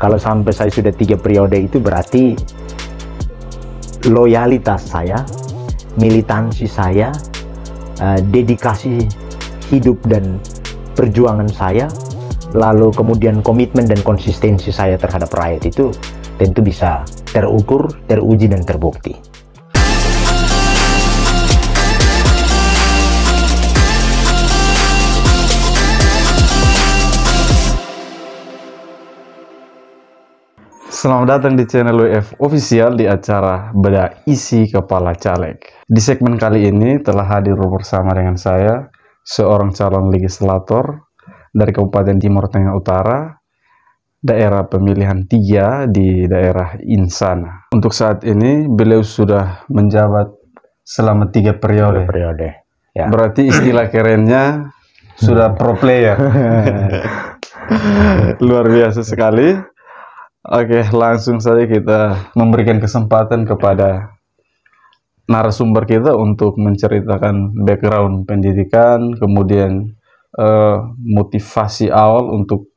Kalau sampai saya sudah tiga periode itu berarti loyalitas saya, militansi saya, eh, dedikasi hidup dan perjuangan saya, lalu kemudian komitmen dan konsistensi saya terhadap rakyat itu tentu bisa terukur, teruji, dan terbukti. Selamat datang di channel WF Official di acara beda Isi Kepala Caleg. Di segmen kali ini telah hadir bersama dengan saya seorang calon legislator dari Kabupaten Timur Tengah Utara, daerah pemilihan 3 di daerah Insana. Untuk saat ini beliau sudah menjabat selama tiga periode. periode. Ya. Berarti istilah kerennya sudah pro player. Luar biasa sekali. Oke, langsung saja kita memberikan kesempatan kepada narasumber kita untuk menceritakan background pendidikan, kemudian eh, motivasi awal untuk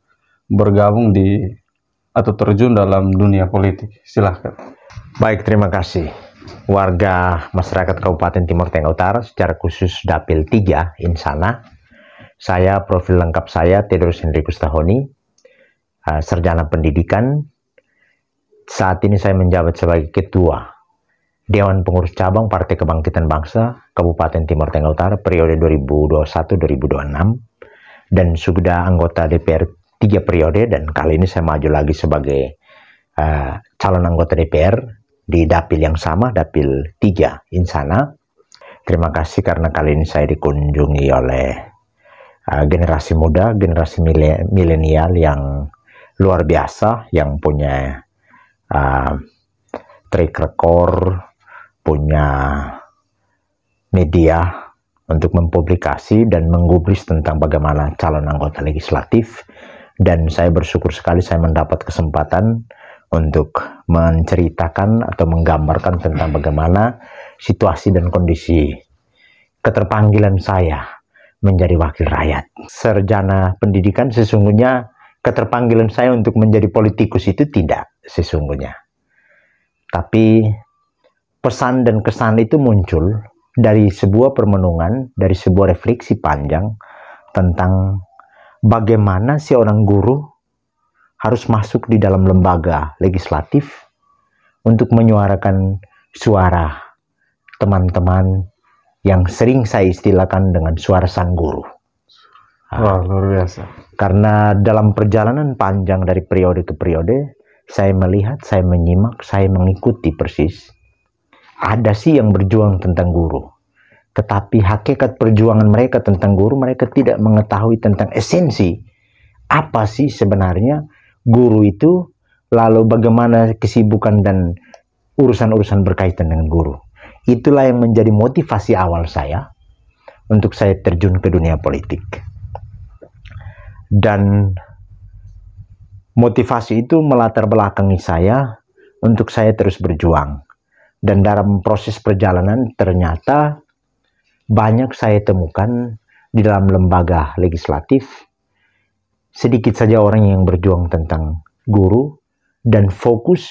bergabung di atau terjun dalam dunia politik. Silahkan. Baik, terima kasih. Warga masyarakat Kabupaten Timur Tengah Utara, secara khusus Dapil 3, Insana. Saya, profil lengkap saya, Tedros Henry Tahoni, uh, eh, Serjana Pendidikan, saat ini saya menjabat sebagai Ketua Dewan Pengurus Cabang Partai Kebangkitan Bangsa Kabupaten Timur Tengah Utara periode 2021-2026 dan sudah anggota DPR tiga periode dan kali ini saya maju lagi sebagai uh, calon anggota DPR di dapil yang sama, dapil 3 Insana. Terima kasih karena kali ini saya dikunjungi oleh uh, generasi muda, generasi milenial yang luar biasa yang punya uh, track record, punya media untuk mempublikasi dan menggubris tentang bagaimana calon anggota legislatif dan saya bersyukur sekali saya mendapat kesempatan untuk menceritakan atau menggambarkan tentang bagaimana situasi dan kondisi keterpanggilan saya menjadi wakil rakyat. Serjana pendidikan sesungguhnya keterpanggilan saya untuk menjadi politikus itu tidak sesungguhnya. Tapi pesan dan kesan itu muncul dari sebuah permenungan, dari sebuah refleksi panjang tentang bagaimana si orang guru harus masuk di dalam lembaga legislatif untuk menyuarakan suara teman-teman yang sering saya istilahkan dengan suara sang guru. Wah, luar biasa. Karena dalam perjalanan panjang dari periode ke periode, saya melihat, saya menyimak, saya mengikuti persis. Ada sih yang berjuang tentang guru. Tetapi hakikat perjuangan mereka tentang guru, mereka tidak mengetahui tentang esensi. Apa sih sebenarnya guru itu, lalu bagaimana kesibukan dan urusan-urusan berkaitan dengan guru. Itulah yang menjadi motivasi awal saya untuk saya terjun ke dunia politik. Dan Motivasi itu melatar belakangi saya untuk saya terus berjuang. Dan dalam proses perjalanan ternyata banyak saya temukan di dalam lembaga legislatif sedikit saja orang yang berjuang tentang guru dan fokus,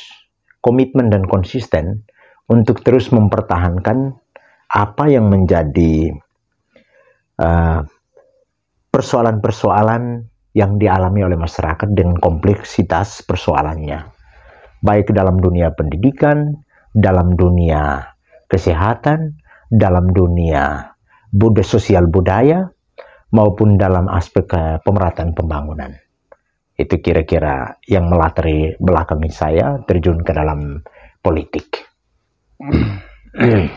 komitmen dan konsisten untuk terus mempertahankan apa yang menjadi eh, persoalan-persoalan uh, yang dialami oleh masyarakat dengan kompleksitas persoalannya, baik dalam dunia pendidikan, dalam dunia kesehatan, dalam dunia budaya sosial budaya, maupun dalam aspek eh, pemerataan pembangunan. Itu kira-kira yang melatari belakangi saya terjun ke dalam politik. Hmm. Iya.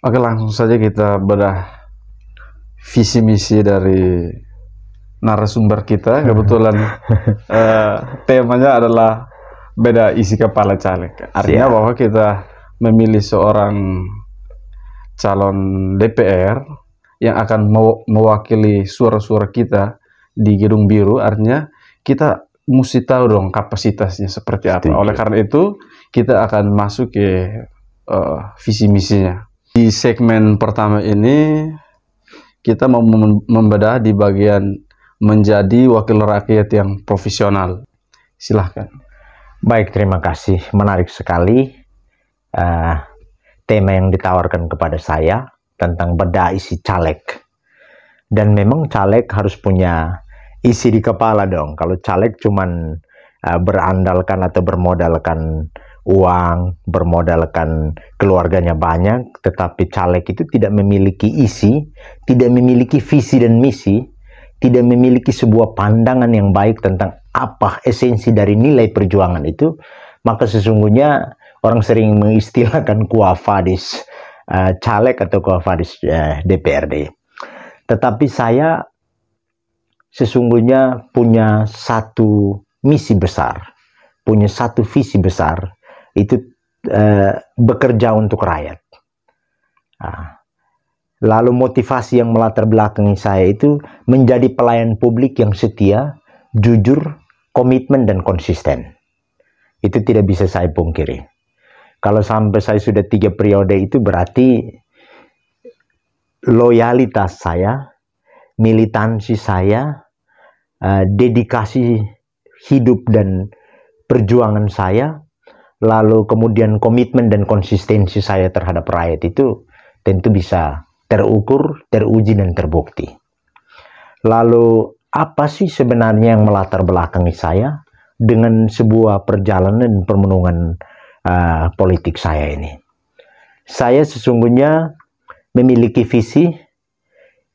Oke, langsung saja kita bedah visi misi dari narasumber kita kebetulan uh, temanya adalah beda isi kepala caleg. Artinya Siap. bahwa kita memilih seorang calon DPR yang akan mewakili suara-suara kita di Gedung Biru. Artinya kita mesti tahu dong kapasitasnya seperti apa. Oleh karena itu kita akan masuk ke uh, visi misinya. Di segmen pertama ini kita mau membedah di bagian menjadi wakil rakyat yang profesional. Silahkan. Baik, terima kasih. Menarik sekali uh, tema yang ditawarkan kepada saya tentang beda isi caleg. Dan memang caleg harus punya isi di kepala dong. Kalau caleg cuman uh, berandalkan atau bermodalkan uang, bermodalkan keluarganya banyak, tetapi caleg itu tidak memiliki isi, tidak memiliki visi dan misi, tidak memiliki sebuah pandangan yang baik tentang apa esensi dari nilai perjuangan itu, maka sesungguhnya orang sering mengistilahkan kuafadis uh, eh, caleg atau kuafadis uh, eh, DPRD. Tetapi saya sesungguhnya punya satu misi besar, punya satu visi besar, itu uh, bekerja untuk rakyat. Uh, Lalu motivasi yang melatar belakangi saya itu menjadi pelayan publik yang setia, jujur, komitmen, dan konsisten. Itu tidak bisa saya pungkiri. Kalau sampai saya sudah tiga periode itu berarti loyalitas saya, militansi saya, eh, dedikasi hidup dan perjuangan saya, lalu kemudian komitmen dan konsistensi saya terhadap rakyat itu tentu bisa terukur, teruji, dan terbukti. Lalu, apa sih sebenarnya yang melatar belakangi saya dengan sebuah perjalanan dan permenungan uh, politik saya ini? Saya sesungguhnya memiliki visi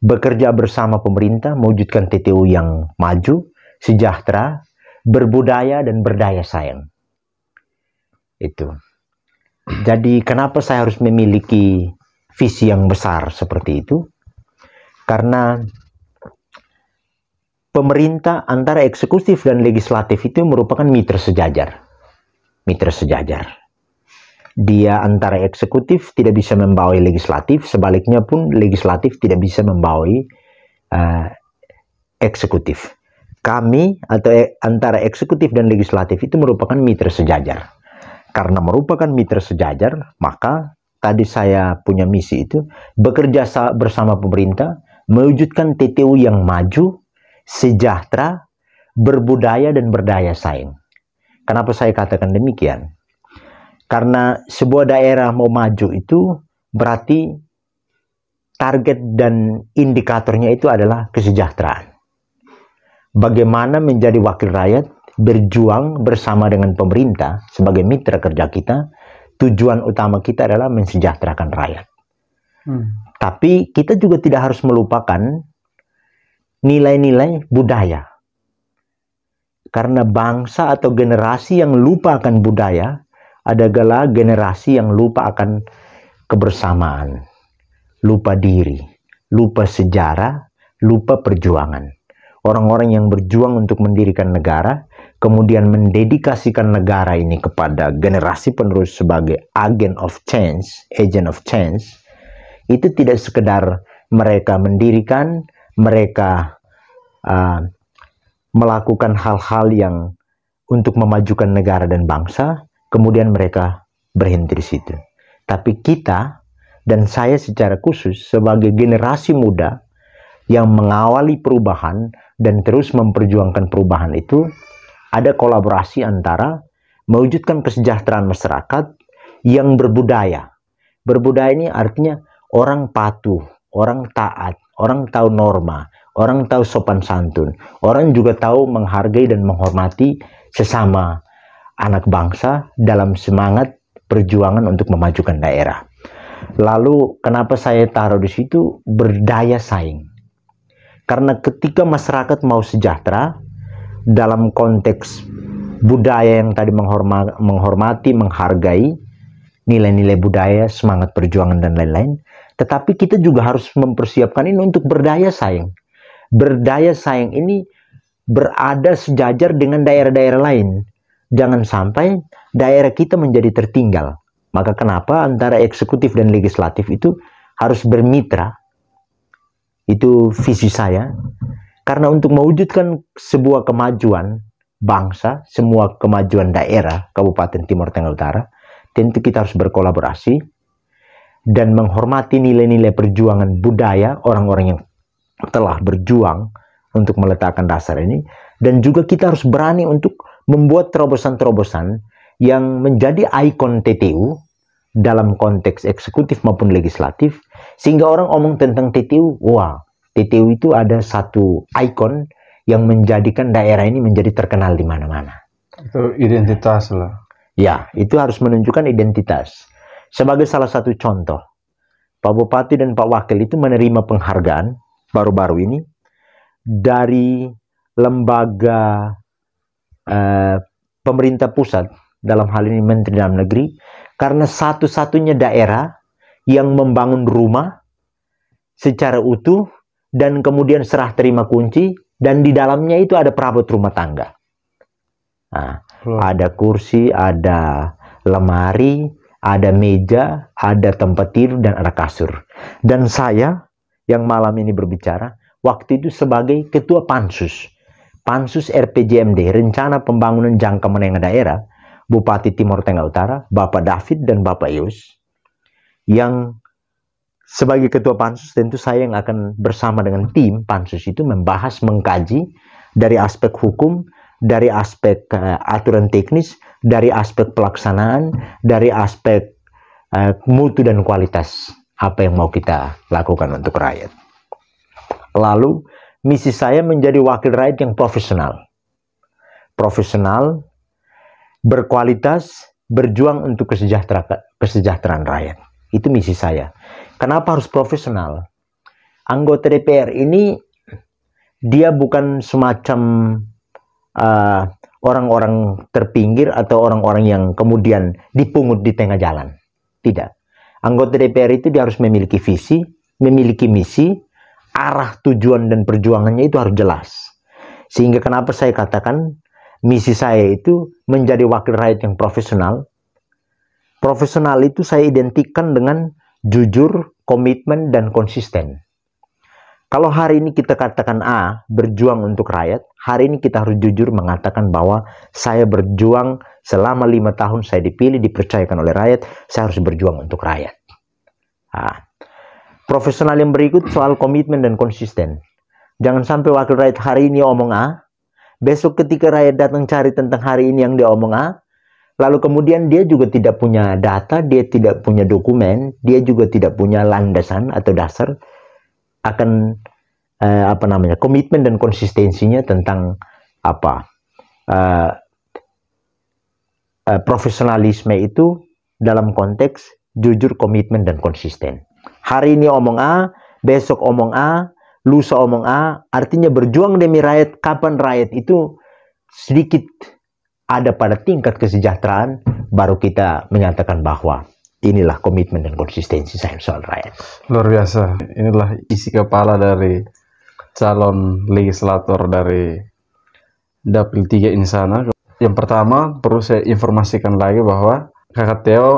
bekerja bersama pemerintah mewujudkan TTU yang maju, sejahtera, berbudaya dan berdaya sayang. Itu. Jadi kenapa saya harus memiliki visi yang besar seperti itu karena pemerintah antara eksekutif dan legislatif itu merupakan mitra sejajar. Mitra sejajar. Dia antara eksekutif tidak bisa membawai legislatif, sebaliknya pun legislatif tidak bisa membawai uh, eksekutif. Kami atau eh, antara eksekutif dan legislatif itu merupakan mitra sejajar. Karena merupakan mitra sejajar, maka tadi saya punya misi itu bekerja bersama pemerintah mewujudkan TTU yang maju, sejahtera, berbudaya dan berdaya saing. Kenapa saya katakan demikian? Karena sebuah daerah mau maju itu berarti target dan indikatornya itu adalah kesejahteraan. Bagaimana menjadi wakil rakyat berjuang bersama dengan pemerintah sebagai mitra kerja kita tujuan utama kita adalah mensejahterakan rakyat. Hmm. Tapi kita juga tidak harus melupakan nilai-nilai budaya. Karena bangsa atau generasi yang lupa akan budaya adalah generasi yang lupa akan kebersamaan, lupa diri, lupa sejarah, lupa perjuangan. Orang-orang yang berjuang untuk mendirikan negara kemudian mendedikasikan negara ini kepada generasi penerus sebagai agent of change, agent of change, itu tidak sekedar mereka mendirikan, mereka uh, melakukan hal-hal yang untuk memajukan negara dan bangsa, kemudian mereka berhenti di situ. Tapi kita dan saya secara khusus sebagai generasi muda yang mengawali perubahan dan terus memperjuangkan perubahan itu, ada kolaborasi antara mewujudkan kesejahteraan masyarakat yang berbudaya. Berbudaya ini artinya orang patuh, orang taat, orang tahu norma, orang tahu sopan santun, orang juga tahu menghargai dan menghormati sesama anak bangsa dalam semangat perjuangan untuk memajukan daerah. Lalu kenapa saya taruh di situ berdaya saing? Karena ketika masyarakat mau sejahtera, dalam konteks budaya yang tadi menghormati, menghormati menghargai nilai-nilai budaya, semangat perjuangan dan lain-lain. Tetapi kita juga harus mempersiapkan ini untuk berdaya saing. Berdaya saing ini berada sejajar dengan daerah-daerah lain. Jangan sampai daerah kita menjadi tertinggal. Maka kenapa antara eksekutif dan legislatif itu harus bermitra? Itu visi saya. Karena untuk mewujudkan sebuah kemajuan bangsa, semua kemajuan daerah Kabupaten Timur Tengah Utara, tentu kita harus berkolaborasi dan menghormati nilai-nilai perjuangan budaya orang-orang yang telah berjuang untuk meletakkan dasar ini dan juga kita harus berani untuk membuat terobosan-terobosan yang menjadi ikon TTU dalam konteks eksekutif maupun legislatif sehingga orang omong tentang TTU wah TTU itu ada satu ikon yang menjadikan daerah ini menjadi terkenal di mana-mana. Itu identitas lah. Ya, itu harus menunjukkan identitas. Sebagai salah satu contoh, Pak Bupati dan Pak Wakil itu menerima penghargaan baru-baru ini dari lembaga eh, pemerintah pusat dalam hal ini Menteri Dalam Negeri karena satu-satunya daerah yang membangun rumah secara utuh dan kemudian serah terima kunci dan di dalamnya itu ada perabot rumah tangga. Nah, hmm. ada kursi, ada lemari, ada meja, ada tempat tidur dan ada kasur. Dan saya yang malam ini berbicara waktu itu sebagai ketua pansus. Pansus RPJMD, Rencana Pembangunan Jangka Menengah Daerah, Bupati Timur Tengah Utara, Bapak David dan Bapak Yus, yang sebagai ketua pansus tentu saya yang akan bersama dengan tim pansus itu membahas mengkaji dari aspek hukum, dari aspek uh, aturan teknis, dari aspek pelaksanaan, dari aspek uh, mutu dan kualitas apa yang mau kita lakukan untuk rakyat. Lalu misi saya menjadi wakil rakyat yang profesional. Profesional, berkualitas, berjuang untuk kesejahteraan kesejahteraan rakyat. Itu misi saya. Kenapa harus profesional? Anggota DPR ini dia bukan semacam eh, orang-orang uh, terpinggir atau orang-orang yang kemudian dipungut di tengah jalan. Tidak. Anggota DPR itu dia harus memiliki visi, memiliki misi, arah tujuan dan perjuangannya itu harus jelas. Sehingga kenapa saya katakan misi saya itu menjadi wakil rakyat yang profesional. Profesional itu saya identikan dengan jujur, komitmen, dan konsisten. Kalau hari ini kita katakan A, berjuang untuk rakyat, hari ini kita harus jujur mengatakan bahwa saya berjuang selama lima tahun saya dipilih, dipercayakan oleh rakyat, saya harus berjuang untuk rakyat. Profesional yang berikut soal komitmen dan konsisten. Jangan sampai wakil rakyat hari ini omong A, besok ketika rakyat datang cari tentang hari ini yang dia omong A, Lalu kemudian dia juga tidak punya data, dia tidak punya dokumen, dia juga tidak punya landasan atau dasar akan eh, apa namanya komitmen dan konsistensinya tentang apa eh, eh, profesionalisme itu dalam konteks jujur, komitmen dan konsisten. Hari ini omong A, besok omong A, lusa omong A, artinya berjuang demi rakyat. Kapan rakyat itu sedikit ada pada tingkat kesejahteraan, baru kita menyatakan bahwa inilah komitmen dan konsistensi saya soal rakyat. Luar biasa. Inilah isi kepala dari calon legislator dari Dapil 3 Insana. Yang pertama, perlu saya informasikan lagi bahwa Kakak Teo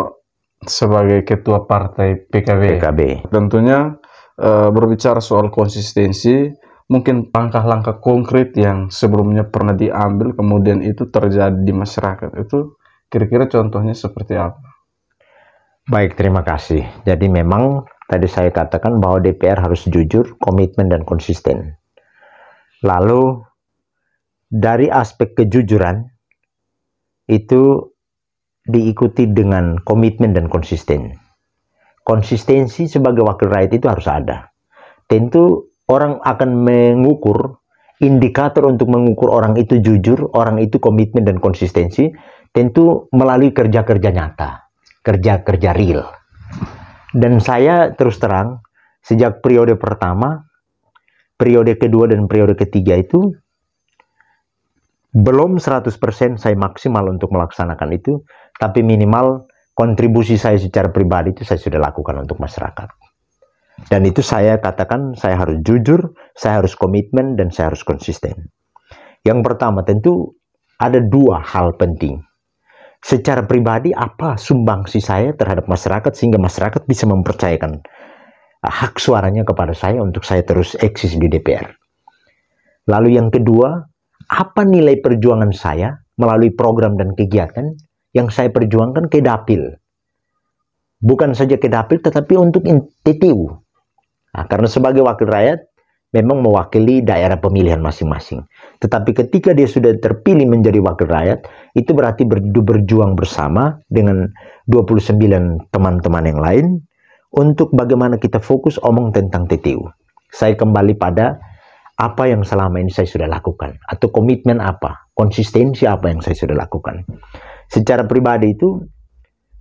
sebagai ketua partai PKB. PKB. Tentunya eh, berbicara soal konsistensi mungkin langkah-langkah konkret yang sebelumnya pernah diambil kemudian itu terjadi di masyarakat itu kira-kira contohnya seperti apa? Baik, terima kasih. Jadi memang tadi saya katakan bahwa DPR harus jujur, komitmen dan konsisten. Lalu dari aspek kejujuran itu diikuti dengan komitmen dan konsisten. Konsistensi sebagai wakil rakyat itu harus ada. Tentu orang akan mengukur indikator untuk mengukur orang itu jujur, orang itu komitmen dan konsistensi, tentu melalui kerja-kerja nyata, kerja-kerja real. Dan saya terus terang, sejak periode pertama, periode kedua dan periode ketiga itu, belum 100% saya maksimal untuk melaksanakan itu, tapi minimal kontribusi saya secara pribadi itu saya sudah lakukan untuk masyarakat. Dan itu saya katakan saya harus jujur, saya harus komitmen, dan saya harus konsisten. Yang pertama tentu ada dua hal penting. Secara pribadi apa sumbangsi saya terhadap masyarakat sehingga masyarakat bisa mempercayakan eh, hak suaranya kepada saya untuk saya terus eksis di DPR. Lalu yang kedua, apa nilai perjuangan saya melalui program dan kegiatan yang saya perjuangkan ke dapil. Bukan saja ke dapil tetapi untuk TTU, Nah, karena sebagai wakil rakyat memang mewakili daerah pemilihan masing-masing. Tetapi ketika dia sudah terpilih menjadi wakil rakyat, itu berarti ber berjuang bersama dengan 29 teman-teman yang lain untuk bagaimana kita fokus omong tentang TTU. Saya kembali pada apa yang selama ini saya sudah lakukan atau komitmen apa, konsistensi apa yang saya sudah lakukan. Secara pribadi itu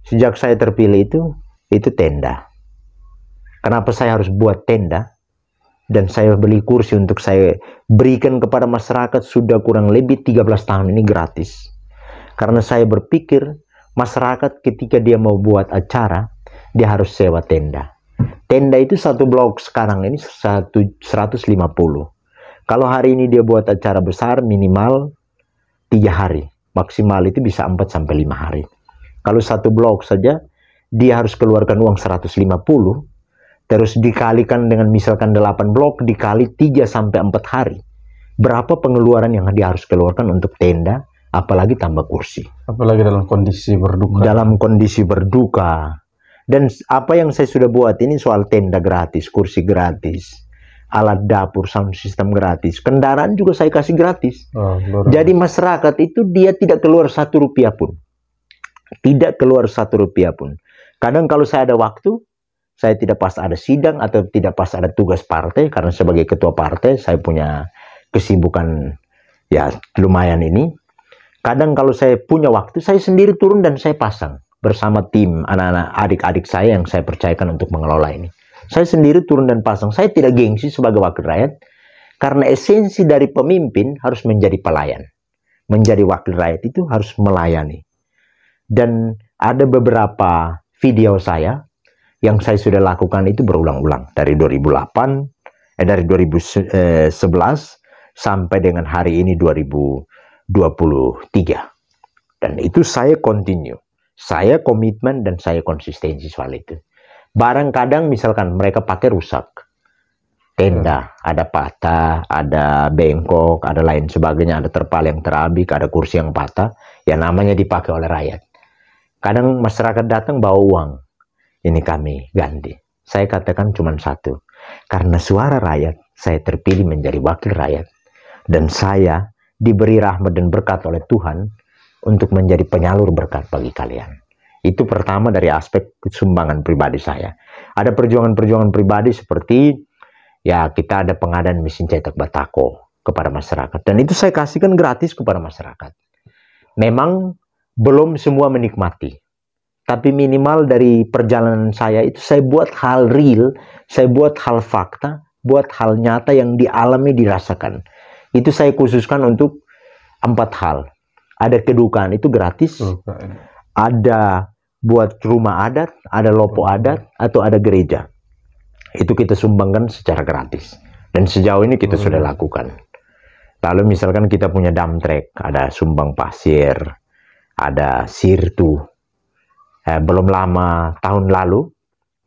sejak saya terpilih itu itu tenda Kenapa saya harus buat tenda? Dan saya beli kursi untuk saya berikan kepada masyarakat sudah kurang lebih 13 tahun ini gratis. Karena saya berpikir masyarakat ketika dia mau buat acara, dia harus sewa tenda. Tenda itu satu blok sekarang ini 150. Kalau hari ini dia buat acara besar minimal tiga hari. Maksimal itu bisa 4 sampai 5 hari. Kalau satu blok saja dia harus keluarkan uang 150, terus dikalikan dengan misalkan 8 blok dikali 3 sampai 4 hari. Berapa pengeluaran yang dia harus keluarkan untuk tenda, apalagi tambah kursi. Apalagi dalam kondisi berduka. Dalam kondisi berduka. Dan apa yang saya sudah buat ini soal tenda gratis, kursi gratis, alat dapur, sound system gratis, kendaraan juga saya kasih gratis. Oh, Jadi masyarakat itu dia tidak keluar satu rupiah pun. Tidak keluar satu rupiah pun. Kadang kalau saya ada waktu, saya tidak pas ada sidang atau tidak pas ada tugas partai karena sebagai ketua partai saya punya kesibukan ya lumayan ini. Kadang kalau saya punya waktu saya sendiri turun dan saya pasang bersama tim anak-anak adik-adik saya yang saya percayakan untuk mengelola ini. Saya sendiri turun dan pasang. Saya tidak gengsi sebagai wakil rakyat karena esensi dari pemimpin harus menjadi pelayan. Menjadi wakil rakyat itu harus melayani. Dan ada beberapa video saya yang saya sudah lakukan itu berulang-ulang dari 2008 eh dari 2011 eh, sampai dengan hari ini 2023 dan itu saya continue saya komitmen dan saya konsistensi soal itu barang kadang misalkan mereka pakai rusak tenda hmm. ada patah ada bengkok ada lain sebagainya ada terpal yang terabik ada kursi yang patah ya namanya dipakai oleh rakyat kadang masyarakat datang bawa uang ini kami ganti. Saya katakan cuma satu, karena suara rakyat, saya terpilih menjadi wakil rakyat. Dan saya diberi rahmat dan berkat oleh Tuhan untuk menjadi penyalur berkat bagi kalian. Itu pertama dari aspek sumbangan pribadi saya. Ada perjuangan-perjuangan pribadi seperti ya kita ada pengadaan mesin cetak batako kepada masyarakat. Dan itu saya kasihkan gratis kepada masyarakat. Memang belum semua menikmati tapi minimal dari perjalanan saya itu saya buat hal real, saya buat hal fakta, buat hal nyata yang dialami dirasakan. Itu saya khususkan untuk empat hal. Ada kedukaan itu gratis, ada buat rumah adat, ada lopo adat, atau ada gereja. Itu kita sumbangkan secara gratis. Dan sejauh ini kita hmm. sudah lakukan. Lalu misalkan kita punya dam track, ada sumbang pasir, ada sirtu, eh, belum lama tahun lalu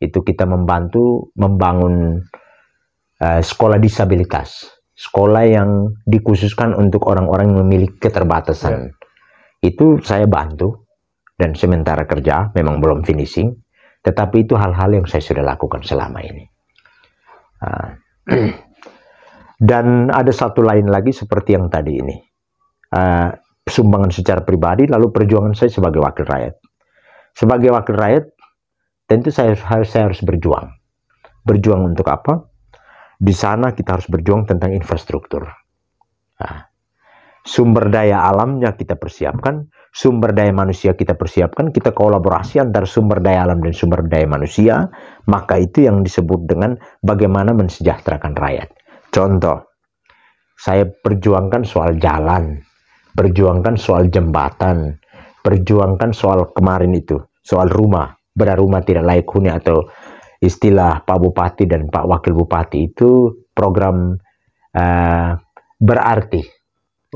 itu kita membantu membangun eh, sekolah disabilitas, sekolah yang dikhususkan untuk orang-orang yang memiliki keterbatasan. Yeah. Itu saya bantu dan sementara kerja memang belum finishing, tetapi itu hal-hal yang saya sudah lakukan selama ini. Ah. dan ada satu lain lagi seperti yang tadi ini, ah, sumbangan secara pribadi, lalu perjuangan saya sebagai wakil rakyat sebagai wakil rakyat, tentu saya harus saya harus berjuang. Berjuang untuk apa? Di sana kita harus berjuang tentang infrastruktur. Nah, sumber daya alamnya kita persiapkan, sumber daya manusia kita persiapkan, kita kolaborasi antara sumber daya alam dan sumber daya manusia, maka itu yang disebut dengan bagaimana mensejahterakan rakyat. Contoh, saya perjuangkan soal jalan, perjuangkan soal jembatan, perjuangkan soal kemarin itu, soal rumah, benar rumah tidak layak huni atau istilah Pak Bupati dan Pak Wakil Bupati itu program uh, berarti.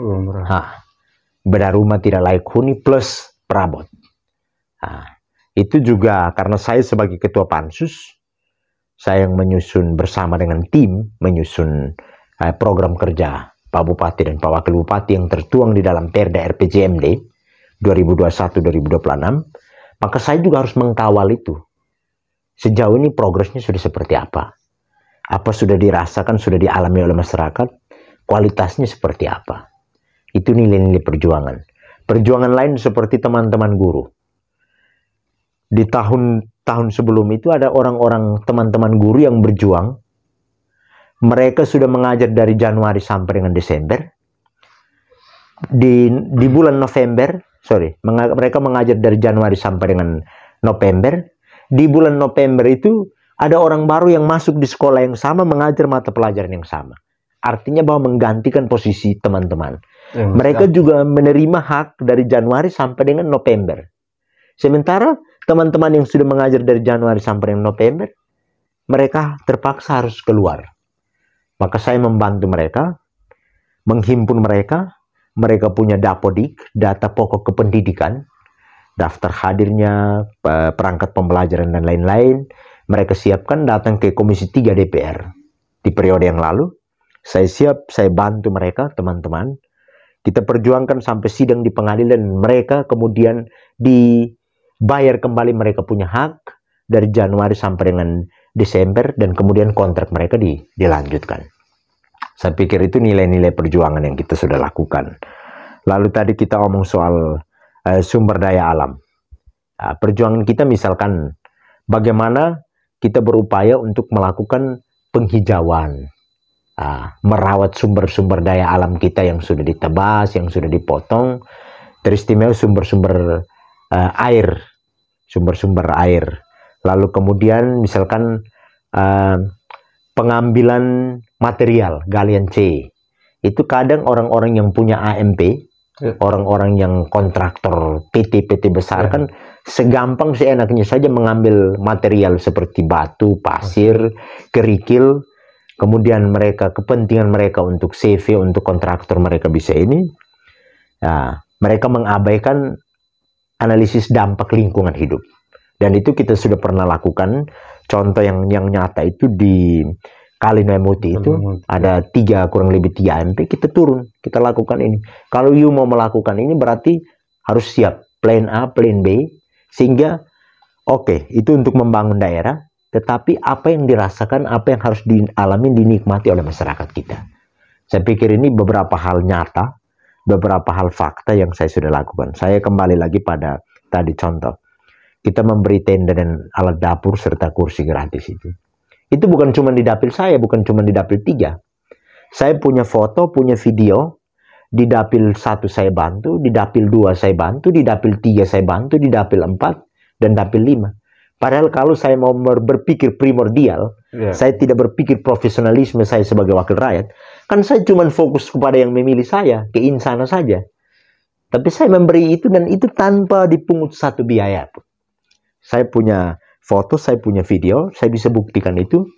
Hmm. rumah tidak layak huni plus perabot. Ha, itu juga karena saya sebagai ketua pansus, saya yang menyusun bersama dengan tim menyusun uh, program kerja Pak Bupati dan Pak Wakil Bupati yang tertuang di dalam PRD RPJMD 2021-2026, maka saya juga harus mengkawal itu. Sejauh ini progresnya sudah seperti apa? Apa sudah dirasakan, sudah dialami oleh masyarakat? Kualitasnya seperti apa? Itu nilai-nilai perjuangan. Perjuangan lain seperti teman-teman guru. Di tahun-tahun sebelum itu ada orang-orang teman-teman guru yang berjuang. Mereka sudah mengajar dari Januari sampai dengan Desember. Di, di bulan November sorry, menga mereka mengajar dari Januari sampai dengan November. Di bulan November itu ada orang baru yang masuk di sekolah yang sama mengajar mata pelajaran yang sama. Artinya bahwa menggantikan posisi teman-teman. Hmm, mereka ya. juga menerima hak dari Januari sampai dengan November. Sementara teman-teman yang sudah mengajar dari Januari sampai dengan November, mereka terpaksa harus keluar. Maka saya membantu mereka, menghimpun mereka, mereka punya dapodik, data pokok kependidikan, daftar hadirnya, perangkat pembelajaran dan lain-lain. Mereka siapkan datang ke Komisi 3 DPR di periode yang lalu. Saya siap, saya bantu mereka, teman-teman. Kita perjuangkan sampai sidang di pengadilan mereka kemudian dibayar kembali mereka punya hak dari Januari sampai dengan Desember dan kemudian kontrak mereka dilanjutkan. Saya pikir itu nilai-nilai perjuangan yang kita sudah lakukan. Lalu tadi kita omong soal uh, sumber daya alam. Uh, perjuangan kita misalkan bagaimana kita berupaya untuk melakukan penghijauan, uh, merawat sumber-sumber daya alam kita yang sudah ditebas, yang sudah dipotong, teristimewa sumber-sumber uh, air, sumber-sumber air. Lalu kemudian misalkan uh, pengambilan material galian C itu kadang orang-orang yang punya AMP ya. orang-orang yeah. yang kontraktor PT-PT besar yeah. kan segampang seenaknya saja mengambil material seperti batu, pasir, kerikil, kemudian mereka kepentingan mereka untuk CV untuk kontraktor mereka bisa ini, nah, mereka mengabaikan analisis dampak lingkungan hidup dan itu kita sudah pernah lakukan contoh yang yang nyata itu di Kalinan multi itu ada tiga kurang lebih tiga MP kita turun kita lakukan ini kalau you mau melakukan ini berarti harus siap plan A plan B sehingga oke okay, itu untuk membangun daerah tetapi apa yang dirasakan apa yang harus dialami dinikmati oleh masyarakat kita saya pikir ini beberapa hal nyata beberapa hal fakta yang saya sudah lakukan saya kembali lagi pada tadi contoh kita memberi tenda dan alat dapur serta kursi gratis itu itu bukan cuma di dapil saya, bukan cuma di dapil tiga. Saya punya foto, punya video. Di dapil satu saya bantu, di dapil dua saya bantu, di dapil tiga saya bantu, di dapil empat dan dapil lima. Padahal kalau saya mau berpikir primordial, yeah. saya tidak berpikir profesionalisme saya sebagai wakil rakyat. Kan saya cuma fokus kepada yang memilih saya, ke insana saja. Tapi saya memberi itu dan itu tanpa dipungut satu biaya pun. Saya punya foto, saya punya video, saya bisa buktikan itu.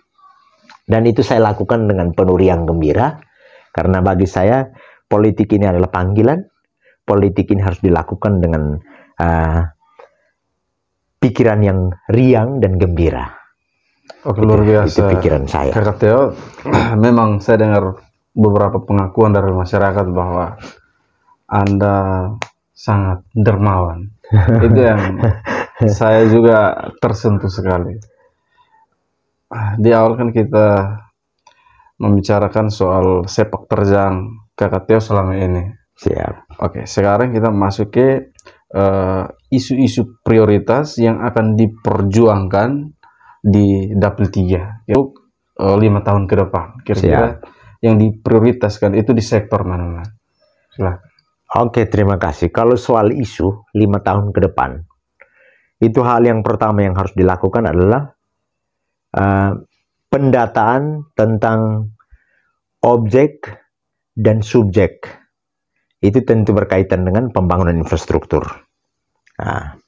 Dan itu saya lakukan dengan penuh riang gembira, karena bagi saya politik ini adalah panggilan, politik ini harus dilakukan dengan uh, pikiran yang riang dan gembira. Oke, itu, luar biasa. Itu pikiran saya. Kakak Teo, memang saya dengar beberapa pengakuan dari masyarakat bahwa Anda sangat dermawan. itu yang saya juga tersentuh sekali. Ah, di awal kan kita membicarakan soal sepak terjang Kakak Tio selama ini. Siap. Oke, sekarang kita masuk ke eh, isu-isu uh, prioritas yang akan diperjuangkan di Dapil 3 untuk uh, lima tahun ke depan. Kira-kira yang diprioritaskan itu di sektor mana, -mana. Oke, terima kasih. Kalau soal isu lima tahun ke depan, itu hal yang pertama yang harus dilakukan adalah uh, pendataan tentang objek dan subjek. Itu tentu berkaitan dengan pembangunan infrastruktur. Nah,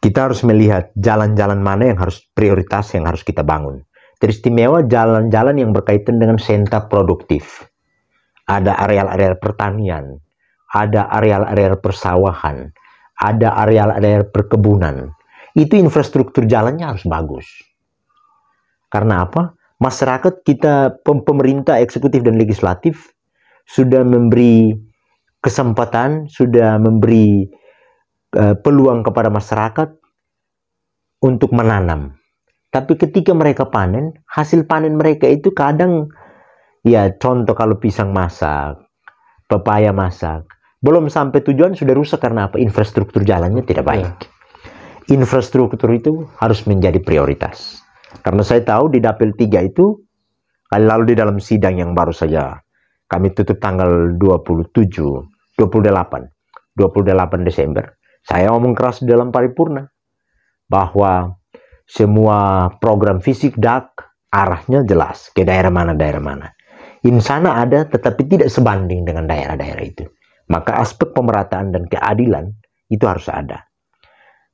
kita harus melihat jalan-jalan mana yang harus prioritas yang harus kita bangun. Teristimewa jalan-jalan yang berkaitan dengan sentra produktif. Ada areal-areal pertanian, ada areal-areal persawahan, ada area-area perkebunan. Itu infrastruktur jalannya harus bagus. Karena apa? Masyarakat kita, pemerintah eksekutif dan legislatif sudah memberi kesempatan, sudah memberi uh, peluang kepada masyarakat untuk menanam. Tapi ketika mereka panen, hasil panen mereka itu kadang ya contoh kalau pisang masak, pepaya masak, belum sampai tujuan sudah rusak karena apa? Infrastruktur jalannya tidak baik. Iya. Infrastruktur itu harus menjadi prioritas. Karena saya tahu di Dapil 3 itu lalu di dalam sidang yang baru saja kami tutup tanggal 27, 28, 28 Desember. Saya ngomong keras di dalam paripurna bahwa semua program fisik dak arahnya jelas ke daerah mana daerah mana. Insana ada tetapi tidak sebanding dengan daerah-daerah itu maka aspek pemerataan dan keadilan itu harus ada.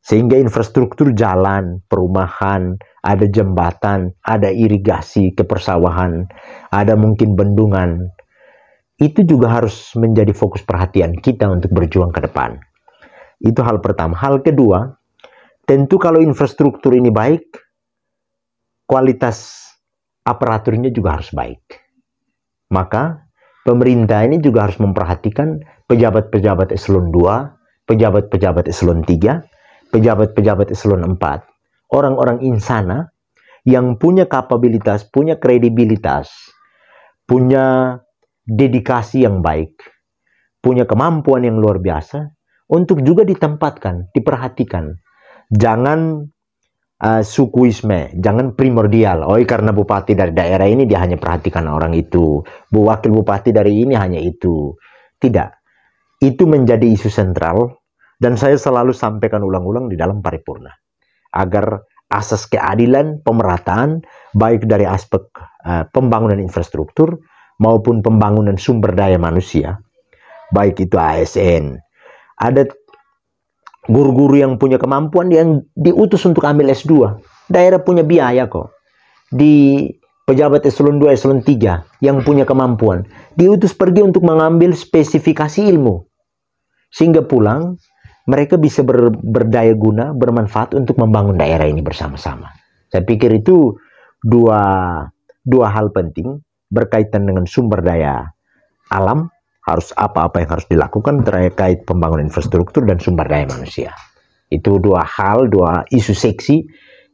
Sehingga infrastruktur jalan, perumahan, ada jembatan, ada irigasi, kepersawahan, ada mungkin bendungan. Itu juga harus menjadi fokus perhatian kita untuk berjuang ke depan. Itu hal pertama. Hal kedua, tentu kalau infrastruktur ini baik, kualitas aparaturnya juga harus baik. Maka pemerintah ini juga harus memperhatikan pejabat-pejabat eselon 2, pejabat-pejabat eselon 3, pejabat-pejabat eselon 4, orang-orang insana yang punya kapabilitas, punya kredibilitas, punya dedikasi yang baik, punya kemampuan yang luar biasa untuk juga ditempatkan, diperhatikan. Jangan uh, eh, sukuisme, jangan primordial. Oh, karena bupati dari daerah ini dia hanya perhatikan orang itu, bu wakil bupati dari ini hanya itu. Tidak. Itu menjadi isu sentral dan saya selalu sampaikan ulang-ulang di dalam paripurna agar asas keadilan pemerataan baik dari aspek uh, pembangunan infrastruktur maupun pembangunan sumber daya manusia baik itu ASN ada guru-guru yang punya kemampuan yang diutus untuk ambil S2 daerah punya biaya kok di pejabat eselon 2, eselon 3 yang punya kemampuan. Diutus pergi untuk mengambil spesifikasi ilmu. Sehingga pulang, mereka bisa ber, berdaya guna, bermanfaat untuk membangun daerah ini bersama-sama. Saya pikir itu dua, dua hal penting berkaitan dengan sumber daya alam, harus apa-apa yang harus dilakukan terkait pembangunan infrastruktur dan sumber daya manusia. Itu dua hal, dua isu seksi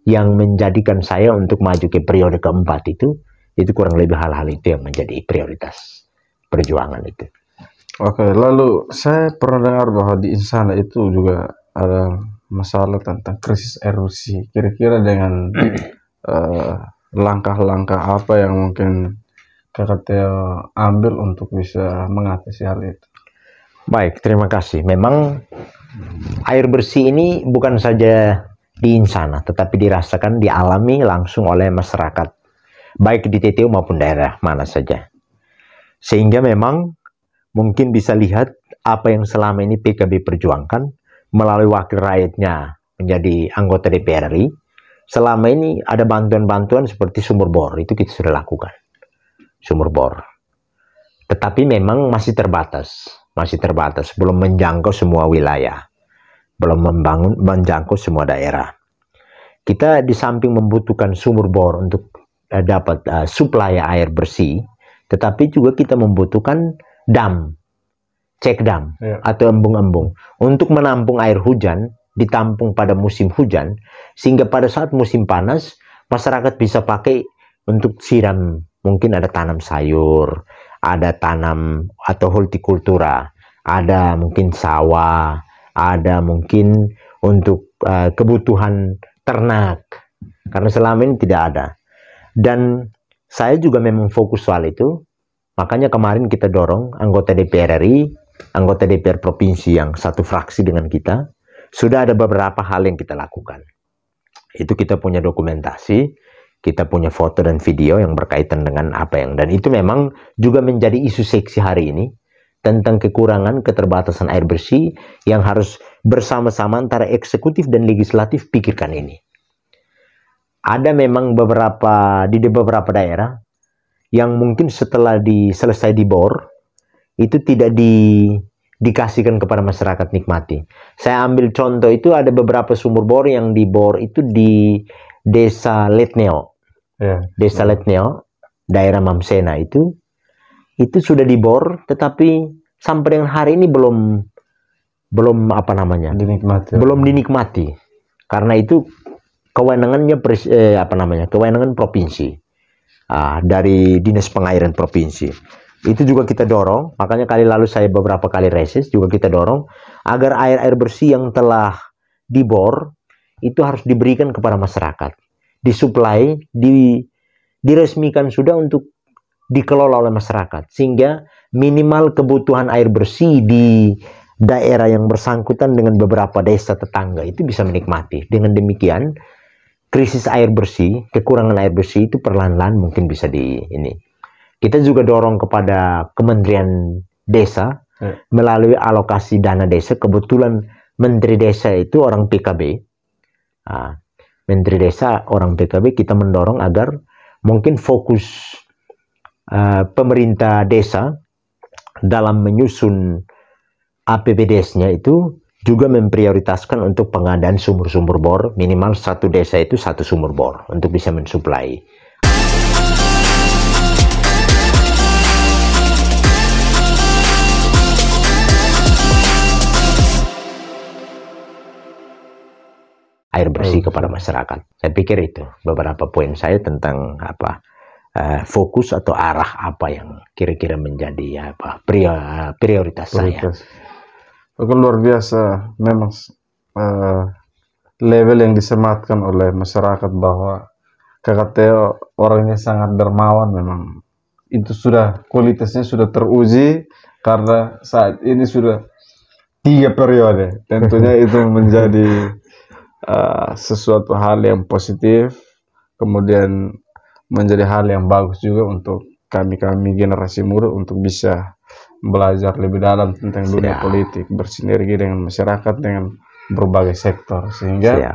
yang menjadikan saya untuk maju ke periode keempat itu itu kurang lebih hal-hal itu yang menjadi prioritas perjuangan itu. Oke, lalu saya pernah dengar bahwa di Insana itu juga ada masalah tentang krisis erosi. Kira-kira dengan eh, langkah-langkah uh, apa yang mungkin Kakak ambil untuk bisa mengatasi hal itu? Baik, terima kasih. Memang air bersih ini bukan saja di insana, tetapi dirasakan, dialami langsung oleh masyarakat, baik di TTU maupun daerah mana saja. Sehingga memang mungkin bisa lihat apa yang selama ini PKB perjuangkan melalui wakil rakyatnya menjadi anggota DPR RI. Selama ini ada bantuan-bantuan seperti sumur bor, itu kita sudah lakukan. Sumur bor. Tetapi memang masih terbatas, masih terbatas, belum menjangkau semua wilayah belum membangun menjangkau semua daerah. Kita di samping membutuhkan sumur bor untuk uh, dapat uh, suplai air bersih, tetapi juga kita membutuhkan dam, cek dam ya. atau embung-embung untuk menampung air hujan ditampung pada musim hujan sehingga pada saat musim panas masyarakat bisa pakai untuk siram mungkin ada tanam sayur, ada tanam atau hortikultura, ada mungkin sawah, ada mungkin untuk uh, kebutuhan ternak karena selama ini tidak ada dan saya juga memang fokus soal itu makanya kemarin kita dorong anggota DPR RI anggota DPR provinsi yang satu fraksi dengan kita sudah ada beberapa hal yang kita lakukan itu kita punya dokumentasi kita punya foto dan video yang berkaitan dengan apa yang dan itu memang juga menjadi isu seksi hari ini tentang kekurangan keterbatasan air bersih yang harus bersama-sama antara eksekutif dan legislatif pikirkan ini. Ada memang beberapa di beberapa daerah yang mungkin setelah di, selesai dibor itu tidak di, dikasihkan kepada masyarakat nikmati. Saya ambil contoh itu ada beberapa sumur bor yang dibor itu di desa Letneo, yeah. desa Letneo, daerah Mamsena itu itu sudah dibor tetapi sampai dengan hari ini belum belum apa namanya dinikmati belum dinikmati karena itu kewenangannya pres, eh, apa namanya kewenangan provinsi ah, dari dinas pengairan provinsi itu juga kita dorong makanya kali lalu saya beberapa kali reses juga kita dorong agar air air bersih yang telah dibor itu harus diberikan kepada masyarakat disuplai di diresmikan sudah untuk dikelola oleh masyarakat sehingga minimal kebutuhan air bersih di daerah yang bersangkutan dengan beberapa desa tetangga itu bisa menikmati. Dengan demikian, krisis air bersih, kekurangan air bersih itu perlahan-lahan mungkin bisa di ini. Kita juga dorong kepada Kementerian Desa hmm. melalui alokasi dana desa. Kebetulan Menteri Desa itu orang PKB. Ah, Menteri Desa orang PKB kita mendorong agar mungkin fokus Eh, pemerintah desa dalam menyusun APBDes-nya itu juga memprioritaskan untuk pengadaan sumur-sumur bor minimal satu desa itu satu sumur bor untuk bisa mensuplai. air bersih kepada masyarakat. Saya pikir itu beberapa poin saya tentang apa Eh, fokus atau arah apa yang kira-kira menjadi ya, apa prioritas, eh, prioritas saya. Oke luar biasa memang uh, level yang disematkan oleh masyarakat bahwa kakak Teo orangnya sangat dermawan memang itu sudah kualitasnya sudah teruji karena saat ini sudah tiga periode tentunya itu menjadi uh, sesuatu hal yang positif kemudian menjadi hal yang bagus juga untuk kami-kami generasi muda untuk bisa belajar lebih dalam tentang dunia Siap. politik, bersinergi dengan masyarakat dengan berbagai sektor sehingga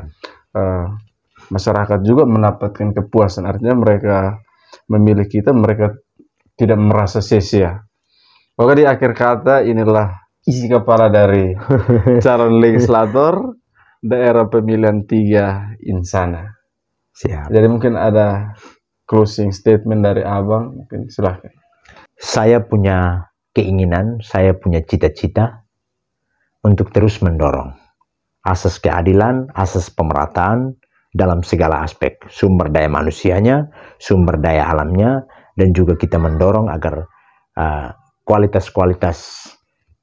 uh, masyarakat juga mendapatkan kepuasan. Artinya mereka memilih kita, mereka tidak merasa sia-sia. Maka di akhir kata inilah isi kepala dari calon legislator daerah pemilihan tiga Insana. Siap. Jadi mungkin ada closing statement dari abang mungkin silahkan saya punya keinginan saya punya cita-cita untuk terus mendorong asas keadilan asas pemerataan dalam segala aspek sumber daya manusianya sumber daya alamnya dan juga kita mendorong agar kualitas uh, kualitas-kualitas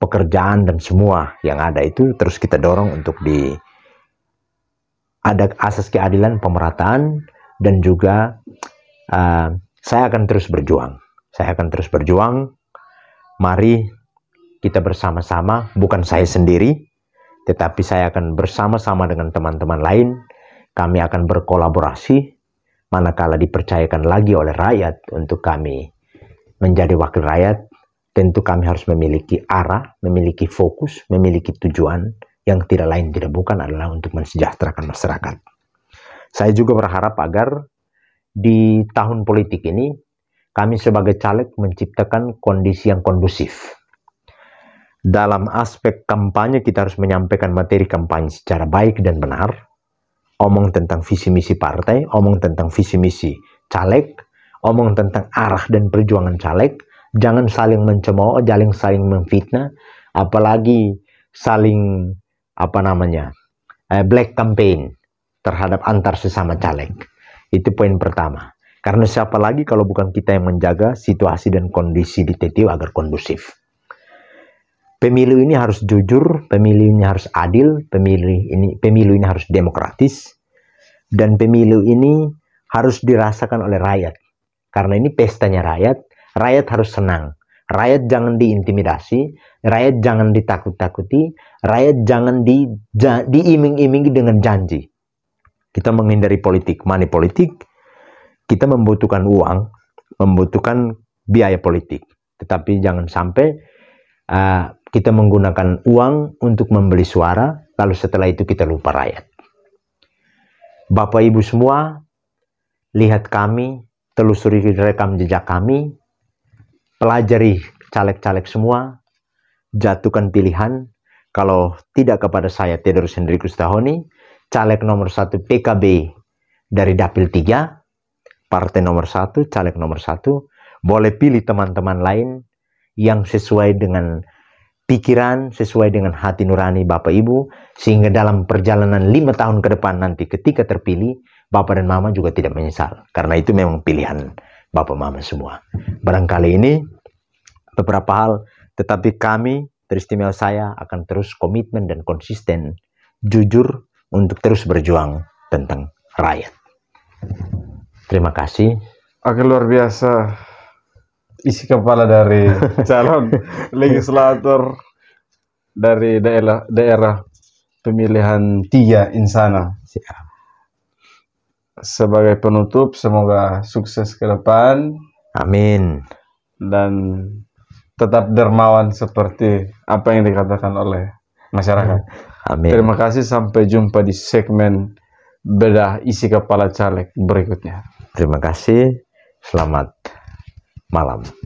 pekerjaan dan semua yang ada itu terus kita dorong untuk di ada asas keadilan pemerataan dan juga uh, saya akan terus berjuang. Saya akan terus berjuang. Mari kita bersama-sama, bukan saya sendiri, tetapi saya akan bersama-sama dengan teman-teman lain. Kami akan berkolaborasi manakala dipercayakan lagi oleh rakyat untuk kami menjadi wakil rakyat. Tentu kami harus memiliki arah, memiliki fokus, memiliki tujuan yang tidak lain tidak bukan adalah untuk mensejahterakan masyarakat. Saya juga berharap agar di tahun politik ini, kami sebagai caleg menciptakan kondisi yang kondusif. Dalam aspek kampanye, kita harus menyampaikan materi kampanye secara baik dan benar, omong tentang visi misi partai, omong tentang visi misi caleg, omong tentang arah dan perjuangan caleg, jangan saling mencemooh, jangan saling memfitnah, apalagi saling apa namanya eh, black campaign terhadap antar sesama caleg. Itu poin pertama. Karena siapa lagi kalau bukan kita yang menjaga situasi dan kondisi di TTU agar kondusif. Pemilu ini harus jujur, pemilu ini harus adil, pemilu ini pemilu ini harus demokratis dan pemilu ini harus dirasakan oleh rakyat. Karena ini pestanya rakyat, rakyat harus senang. Rakyat jangan diintimidasi, rakyat jangan ditakut-takuti, rakyat jangan di, ja, diiming-imingi dengan janji. Kita menghindari politik, money politik. Kita membutuhkan uang, membutuhkan biaya politik. Tetapi jangan sampai uh, kita menggunakan uang untuk membeli suara, lalu setelah itu kita lupa rakyat. Bapak Ibu semua, lihat kami, telusuri rekam jejak kami, pelajari caleg-caleg semua, jatuhkan pilihan, kalau tidak kepada saya Tedros Hendrikus Tahoni, caleg nomor satu PKB dari dapil 3, partai nomor satu, caleg nomor satu, boleh pilih teman-teman lain yang sesuai dengan pikiran, sesuai dengan hati nurani Bapak Ibu, sehingga dalam perjalanan lima tahun ke depan nanti ketika terpilih, Bapak dan Mama juga tidak menyesal. Karena itu memang pilihan Bapak Mama semua. Barangkali ini beberapa hal, tetapi kami, teristimewa saya, akan terus komitmen dan konsisten, jujur, untuk terus berjuang tentang rakyat. Terima kasih. Oke luar biasa isi kepala dari calon legislator dari daerah daerah pemilihan tiga insana. Sebagai penutup, semoga sukses ke depan. Amin. Dan tetap dermawan seperti apa yang dikatakan oleh masyarakat. Amin. Terima kasih sampai jumpa di segmen bedah isi kepala caleg berikutnya. Terima kasih. Selamat malam.